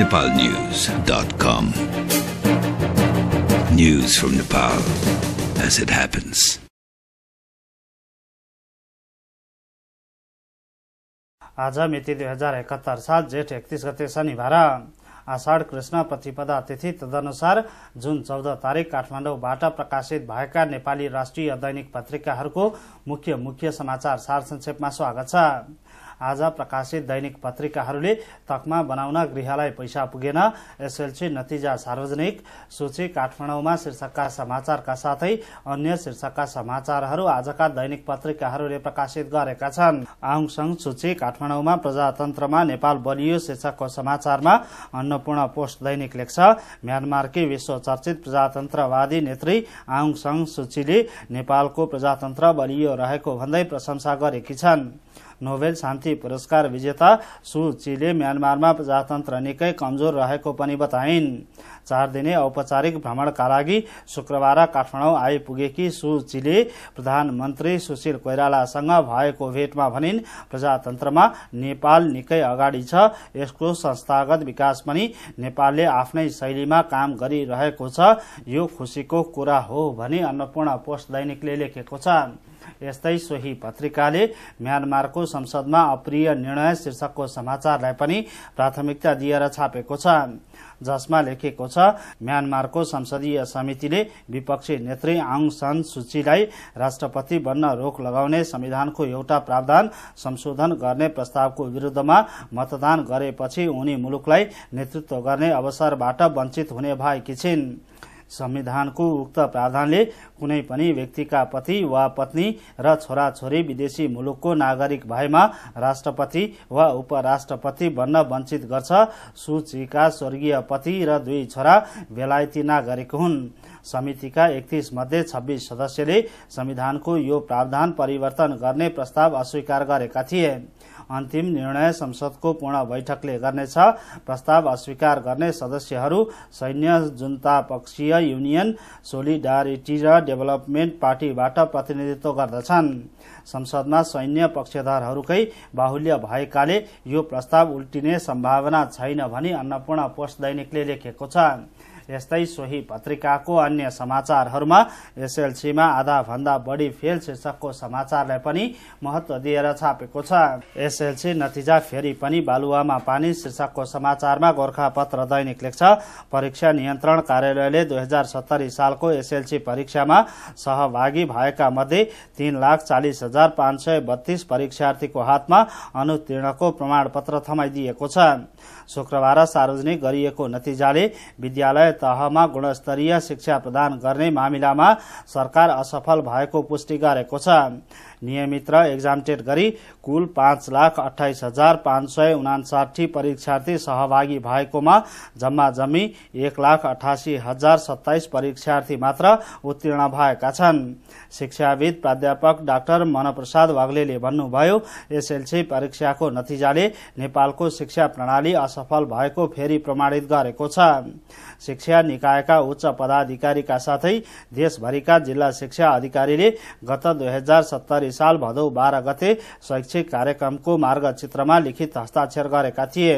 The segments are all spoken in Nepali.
nepalnews.com. News from Nepal as it happens. आज मिति दुई हजार एकात्तर साल जेठ एकतिस गते शनिबार आषाढ कृष्ण प्रतिपदा तिथि तदनुसार जुन चौध तारिक काठमाडौँबाट प्रकाशित भएका नेपाली राष्ट्रिय दैनिक पत्रिकाहरूको मुख्य मुख्य समाचार सार संक्षेपमा स्वागत छ आज प्रकाशित दैनिक पत्रिकाहरूले तकमा बनाउन गृहलाई पैसा पुगेन एसएलसी नतिजा सार्वजनिक सूची काठमाडौँमा शीर्षकका समाचारका साथै अन्य शीर्षकका समाचारहरू आजका दैनिक पत्रिकाहरूले प्रकाशित गरेका छन् आङसङ सूची काठमाडौँमा प्रजातन्त्रमा नेपाल बलियो शीर्षकको समाचारमा अन्नपूर्ण पोस्ट दैनिक लेख्छ म्यानमारकी विश्व चर्चित प्रजातन्त्रवादी नेत्री आङ संघ सूचीले नेपालको प्रजातन्त्र बलियो रहेको भन्दै प्रशंसा गरेकी छन् नोबेल शान्ति पुरस्कार विजेता सु चीले म्यानमारमा प्रजातन्त्र निकै कमजोर रहेको पनि बताइन् चार दिने औपचारिक भ्रमणका लागि शुक्रबार काठमाडौँ आइपुगेकी सु चीले प्रधानमन्त्री सुशील कोइरालासँग भएको भेटमा भनिन् प्रजातन्त्रमा नेपाल निकै अगाडि छ यसको संस्थागत विकास पनि नेपालले आफ्नै शैलीमा काम गरिरहेको छ यो खुसीको कुरा हो भनी अन्नपूर्ण पोस्ट दैनिकले लेखेको छ यस्तै सोही पत्रिकाले म्यानमारको संसदमा अप्रिय निर्णय शीर्षकको समाचारलाई पनि प्राथमिकता दिएर छापेको छ जसमा लेखिएको छ म्यानमारको संसदीय समितिले विपक्षी नेत्री आङ सान सुचीलाई राष्ट्रपति बन्न रोक लगाउने संविधानको एउटा प्रावधान संशोधन गर्ने प्रस्तावको विरूद्धमा मतदान गरेपछि उनी मुलुकलाई नेतृत्व गर्ने अवसरबाट वञ्चित हुने भएकी छिन् संविधानको उक्त प्रावधानले कुनै पनि व्यक्तिका पति वा पत्नी र छोराछोरी विदेशी मुलुकको नागरिक भएमा राष्ट्रपति वा उपराष्ट्रपति बन्न वञ्चित गर्छ सूचीका स्वर्गीय पति र दुई छोरा बेलायती नागरिक हुन् समितिका एकतिस मध्ये छब्बीस सदस्यले संविधानको यो प्रावधान परिवर्तन गर्ने प्रस्ताव अस्वीकार गरेका थिए अन्तिम निर्णय संसदको पूर्ण बैठकले गर्नेछ प्रस्ताव अस्वीकार गर्ने सदस्यहरू सैन्य जुनता पक्षीय युनियन सोलिडारिटी र डेभलपमेन्ट पार्टीबाट प्रतिनिधित्व गर्दछन् संसदमा सैन्य पक्षधारहरूकै बाहुल्य भएकाले यो प्रस्ताव उल्टिने सम्भावना छैन भनी अन्नपूर्ण पोस्ट दैनिकले लेखेको छ यस्तै सोही पत्रिकाको अन्य समाचारहरूमा एसएलसीमा आधा भन्दा बढी फेल शीर्षकको समाचारलाई पनि महत्व दिएर छापेको छ एसएलसी नतिजा फेरि पनि बालुवामा पानी शीर्षकको समाचारमा गोर्खापत्र दैनिक लेख्छ परीक्षा नियन्त्रण कार्यालयले दुई हजार सत्तरी सालको एसएलसी परीक्षामा सहभागी भएका मध्ये तीन लाख चालिस हजार पाँच सय बत्तीस परीक्षार्थीको हातमा अनुत्तीर्णको प्रमाणपत्र थमाइदिएको छ शुक्रबार सार्वजनिक गरिएको नतिजाले विद्यालय तहमा गुणस्तरीय शिक्षा प्रदान गर्ने मामिलामा सरकार असफल भएको पुष्टि गरेको छ नियमित र टेट गरी कुल पाँच लाख अठाइस हजार पाँच सय उनासाठी परीक्षार्थी सहभागी भएकोमा जम्मा जम्मी एक लाख अठासी हजार सत्ताइस परीक्षार्थी मात्र उत्तीर्ण भएका छन् शिक्षाविद प्राध्यापक डाक्टर मनप्रसाद वाग्ले भन्नुभयो एसएलसी परीक्षाको नतिजाले नेपालको शिक्षा प्रणाली असफल भएको फेरि प्रमाणित गरेको छ शिक्षा निकायका उच्च पदाधिकारीका साथै देशभरिका जिल्ला शिक्षा अधिकारीले गत दुई हजार सत्तरी साल भदौ बाह्र गते शैक्षिक कार्यक्रमको मार्गचित्रमा लिखित हस्ताक्षर गरेका थिए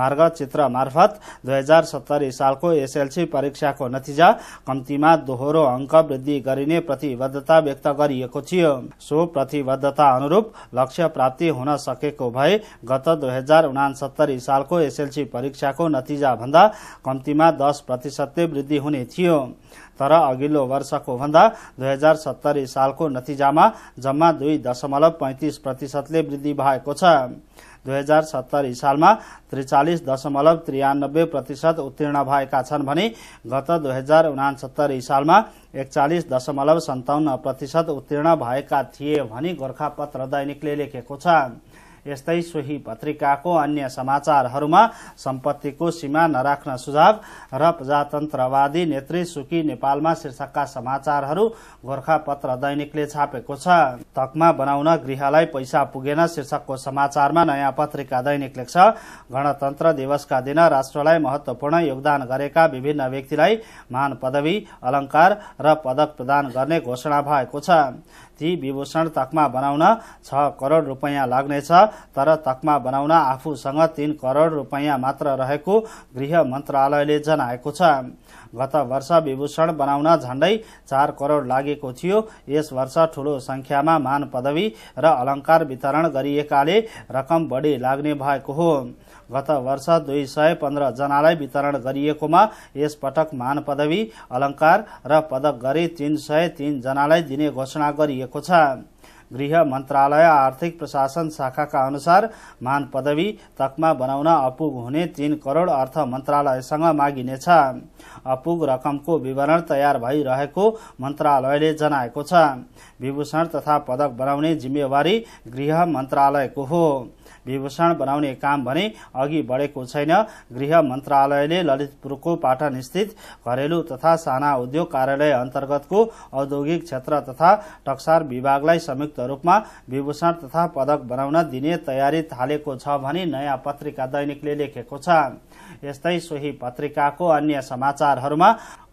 मार्गचित्र मार्फत दुई हजार सत्तरी सालको एसएलसी परीक्षाको नतिजा कम्तीमा दोहोरो अङ्क वृद्धि गरिने प्रतिबद्धता व्यक्त गरिएको थियो सो प्रतिबद्धता अनुरूप लक्ष्य प्राप्ति हुन सकेको भए गत दुई हजार उनासत्तरी सालको एसएलसी परीक्षाको नतिजा भन्दा कम्तीमा दस प्रतिशतले वृद्धि हुने थियो तर अघिल्लो वर्षको भन्दा दुई हजार सत्तरी सालको नतिजामा जम्मा दुई दशमलव पैँतिस प्रतिशतले वृद्धि भएको छ दुई हजार सत्तरी सालमा त्रिचालिस दशमलव त्रियानब्बे प्रतिशत उत्तीर्ण भएका छन् भने गत दुई हजार उनासत्तरी सालमा एकचालिस दशमलव सन्ताउन्न प्रतिशत उत्तीर्ण भएका थिए भनी गोर्खापत्र दैनिकले लेखेको छ यस्तै सोही पत्रिकाको अन्य समाचारहरूमा सम्पत्तिको सीमा नराख्न सुझाव र प्रजातन्त्रवादी नेत्री सुकी नेपालमा शीर्षकका समाचारहरू गोर्खापत्र दैनिकले छापेको छ तकमा बनाउन गृहलाई पैसा पुगेन शीर्षकको समाचारमा नयाँ पत्रिका दैनिक लेख्छ गणतन्त्र दिवसका दिन राष्ट्रलाई महत्वपूर्ण योगदान गरेका विभिन्न व्यक्तिलाई मान पदवी अलंकार र पदक प्रदान गर्ने घोषणा भएको छ ती विभूषण तकमा बनाउन छ करोड रुपियाँ लाग्नेछ तर तकमा बनाउन आफूसँग तीन करोड रुपियाँ मात्र रहेको गृह मन्त्रालयले जनाएको छ गत वर्ष विभूषण बनाउन झण्डै चार करोड लागेको थियो यस वर्ष ठूलो संख्यामा मान पदवी र अलंकार वितरण गरिएकाले रकम बढी लाग्ने भएको हो गत वर्ष दुई सय पन्ध्रजनालाई वितरण गरिएकोमा यस पटक मान पदवी अलङ्कार र पदक गरी तीन सय तीनजनालाई दिने घोषणा गरिएको छ गृह मन्त्रालय आर्थिक प्रशासन शाखाका अनुसार मान पदवी तकमा बनाउन अपुग हुने तीन करोड अर्थ मन्त्रालयसँग मागिनेछ अपुग रकमको विवरण तयार भइरहेको मन्त्रालयले जनाएको छ विभूषण तथा पदक बनाउने जिम्मेवारी गृह मन्त्रालयको हो विभूषण बनाउने काम भने अघि बढेको छैन गृह मन्त्रालयले ललितपुरको पाटन स्थित घरेलु तथा साना उद्योग कार्यालय अन्तर्गतको औद्योगिक क्षेत्र तथा टक्सार विभागलाई संयुक्त रूपमा विभूषण तथा पदक बनाउन दिने तयारी थालेको छ भनी नयाँ पत्रिका दैनिकले लेखेको छ यस्तै सोही पत्रिकाको अन्य समाचारहरूमा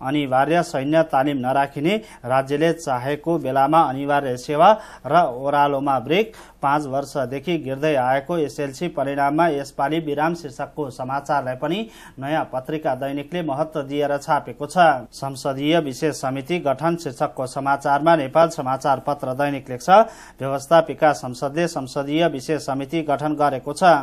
अनिवार्य सैन्य तालिम नराखिने राज्यले चाहेको बेलामा अनिवार्य सेवा र ओह्रालोमा ब्रेक पाँच वर्षदेखि गिर्दै आएको एसएलसी परिणाममा यसपालि विराम शीर्षकको समाचारलाई पनि नयाँ पत्रिका दैनिकले महत्व दिएर छापेको छ संसदीय विशेष समिति गठन शीर्षकको समाचारमा नेपाल समाचार पत्र दैनिक लेख्छ व्यवस्थापिका संसदले संसदीय विशेष समिति गठन गरेको छ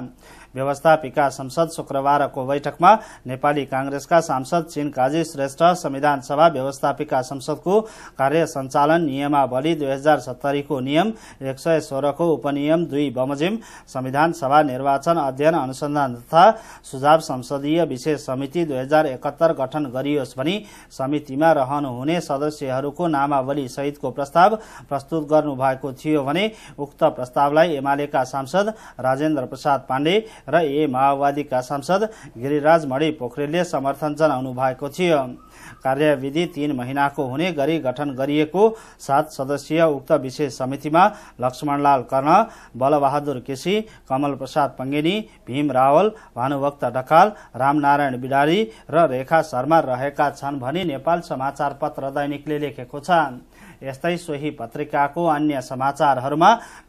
व्यवस्थापिका संसद शुक्रबारको बैठकमा नेपाली कांग्रेसका सांसद चीन काजी श्रेष्ठ संविधान सभा व्यवस्थापिका संसदको कार्य सञ्चालन नियमावली दुई हजार सत्तरीको नियम एक सय सोह्रको उपनियम दुई बमोजिम संविधान सभा निर्वाचन अध्ययन अनुसन्धान तथा सुझाव संसदीय विशेष समिति दुई हजार एकात्तर गठन गरियोस् भनी समितिमा रहनुहुने सदस्यहरूको नामावली सहितको प्रस्ताव प्रस्तुत गर्नुभएको थियो भने उक्त प्रस्तावलाई एमालेका सांसद राजेन्द्र प्रसाद पाण्डे र ए माओवादीका सांसद गिरिराज मणि पोखरेलले समर्थन जनाउनु भएको थियो कार्यविधि तीन महिनाको हुने गरी गठन गरिएको सात सदस्यीय उक्त विशेष समितिमा लक्ष्मणलाल कर्ण बलबहादुर केसी कमल प्रसाद पङ्गेनी भीम रावल भानुभक्त ढकाल रामनारायण बिडारी र रेखा शर्मा रहेका छन् भनी नेपाल समाचार पत्र दैनिकले लेखेको छ यस्तै सोही पत्रिकाको अन्य समाचारहरूमा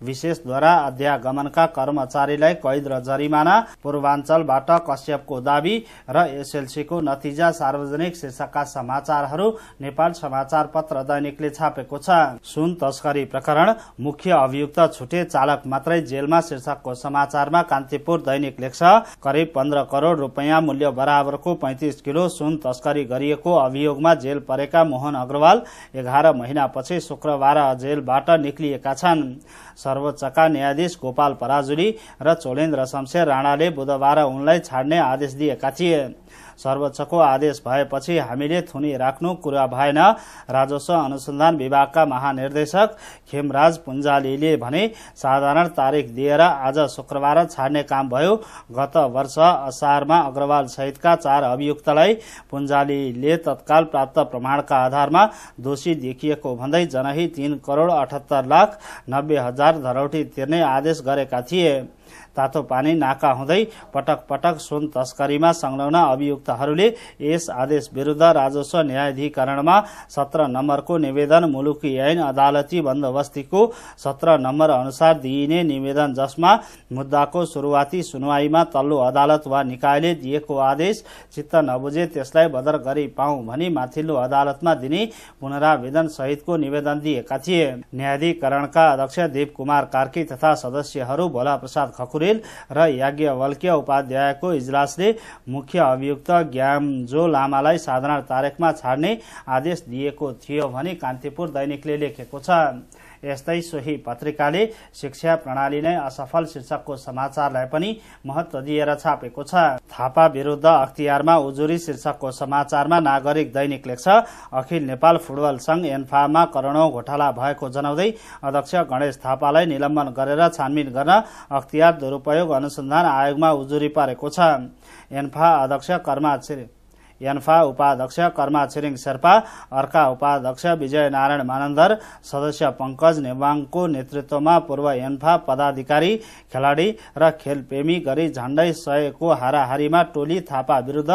विशेषद्वारा अध्यागमनका कर्मचारीलाई कैद र जरिमाना पूर्वाञ्चलबाट कश्यपको दावी र एसएलसीको नतिजा सार्वजनिक शीर्षकका समाचारहरू नेपाल समाचार पत्र दैनिकले छापेको छ सुन तस्करी प्रकरण मुख्य अभियुक्त छुटे चालक मात्रै जेलमा शीर्षकको समाचारमा कान्तिपुर दैनिक लेख्छ करिब पन्ध्र करोड रुपियाँ मूल्य बराबरको पैंतिस किलो सुन तस्करी गरिएको अभियोगमा जेल परेका मोहन अग्रवाल एघार महिना पछि शुक्रबार जेलबाट निक्लिएका छन् सर्वोच्चका न्यायाधीश गोपाल पराजुली र चोलेन्द्र शमशेर राणाले बुधबार उनलाई छाड्ने आदेश दिएका थिए सर्वोच्चको आदेश भएपछि हामीले थुनी राख्नु कुरा भएन राजस्व अनुसन्धान विभागका महानिर्देशक खेमराज पुन्जालीले भने साधारण तारिक दिएर आज शुक्रबार छाड्ने काम भयो गत वर्ष असारमा अग्रवाल सहितका चार अभियुक्तलाई पुन्जालीले तत्काल प्राप्त प्रमाणका आधारमा दोषी देखिएको भन्दै जनही तीन करोड अठहत्तर लाख नब्बे हजार चार धरौटी तिर्ने आदेश गरेका थिए तातो पानी नाका हुँदै पटक पटक सुन तस्करीमा संलग्न अभियुक्तहरूले यस आदेश विरूद्ध राजस्व न्यायाधिकरणमा सत्र नम्बरको निवेदन मुलुकी ऐन अदालती बन्दोबस्तीको सत्र नम्बर अनुसार दिइने निवेदन जसमा मुद्दाको शुरूवाती सुनवाईमा तल्लो अदालत वा निकायले दिएको आदेश चित्त नबुझे त्यसलाई बदर गरी पाउ भनी माथिल्लो अदालतमा दिने पुनरावेदन सहितको निवेदन दिएका थिए न्यायाधिकरणका अध्यक्ष देव कुमार कार्की तथा सदस्यहरू भोला प्रसाद खकुरेल र याज्ञवल्क्य उपाध्यायको इजलासले मुख्य अभियुक्त ग्यामजो लामालाई साधारण तारेकमा छाड्ने आदेश दिएको थियो भने कान्तिपुर दैनिकले लेखेको छ यस्तै सोही पत्रिकाले शिक्षा प्रणाली नै असफल शीर्षकको समाचारलाई पनि महत्व दिएर छापेको छ थापा विरुद्ध अख्तियारमा उजुरी शीर्षकको समाचारमा नागरिक दैनिक लेख्छ अखिल नेपाल फुटबल संघ एन्फामा करोडौं घोटाला भएको जनाउँदै अध्यक्ष गणेश थापालाई निलम्बन गरेर छानबिन गर्न अख्तियार दुरूपयोग अनुसन्धान आयोगमा उजुरी पारेको छ एन्फा अध्यक्ष कर्मा यन्फा उपाध्यक्ष कर्मा छिरिङ शेर्पा अर्का उपाध्यक्ष विजय नारायण मानन्दर सदस्य पंकज नेवाङको नेतृत्वमा पूर्व यन्फा पदाधिकारी खेलाडी र खेलप्रेमी गरी झण्डै सयको हाराहारीमा टोली थापा विरुद्ध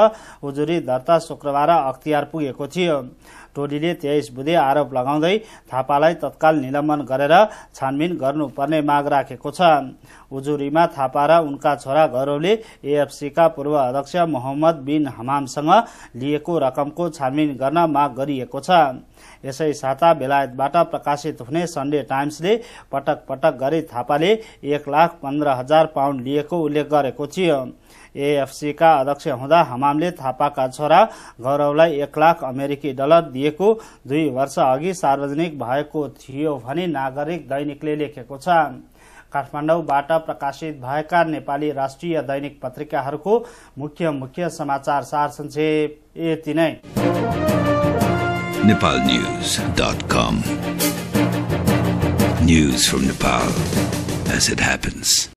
उजुरी दर्ता शुक्रबार अख्तियार पुगेको थियो टोलीले तेइस बुधे आरोप लगाउँदै थापालाई तत्काल निलम्बन गरेर छानबिन गर्नुपर्ने माग राखेको छ उजुरीमा थापा र उनका छोरा गौरवले एएफसीका पूर्व अध्यक्ष मोहम्मद बिन हमामसँग लिएको रकमको छानबिन गर्न माग गरिएको छ यसै साता बेलायतबाट प्रकाशित हुने सन्डे टाइम्सले पटक पटक गरी थापाले एक लाख पन्ध्र हजार पाउन्ड लिएको उल्लेख गरेको थियो एएफसीका अध्यक्ष हुँदा हमामले थापाका छोरा गौरवलाई एक लाख अमेरिकी डलर दिएको दुई वर्ष अघि सार्वजनिक भएको थियो भने नागरिक दैनिकले लेखेको छ काठमाडौँबाट प्रकाशित भएका नेपाली राष्ट्रिय दैनिक पत्रिकाहरूको मुख्य मुख्य समाचार सार संक्षेप यति नै News from Nepal as it happens.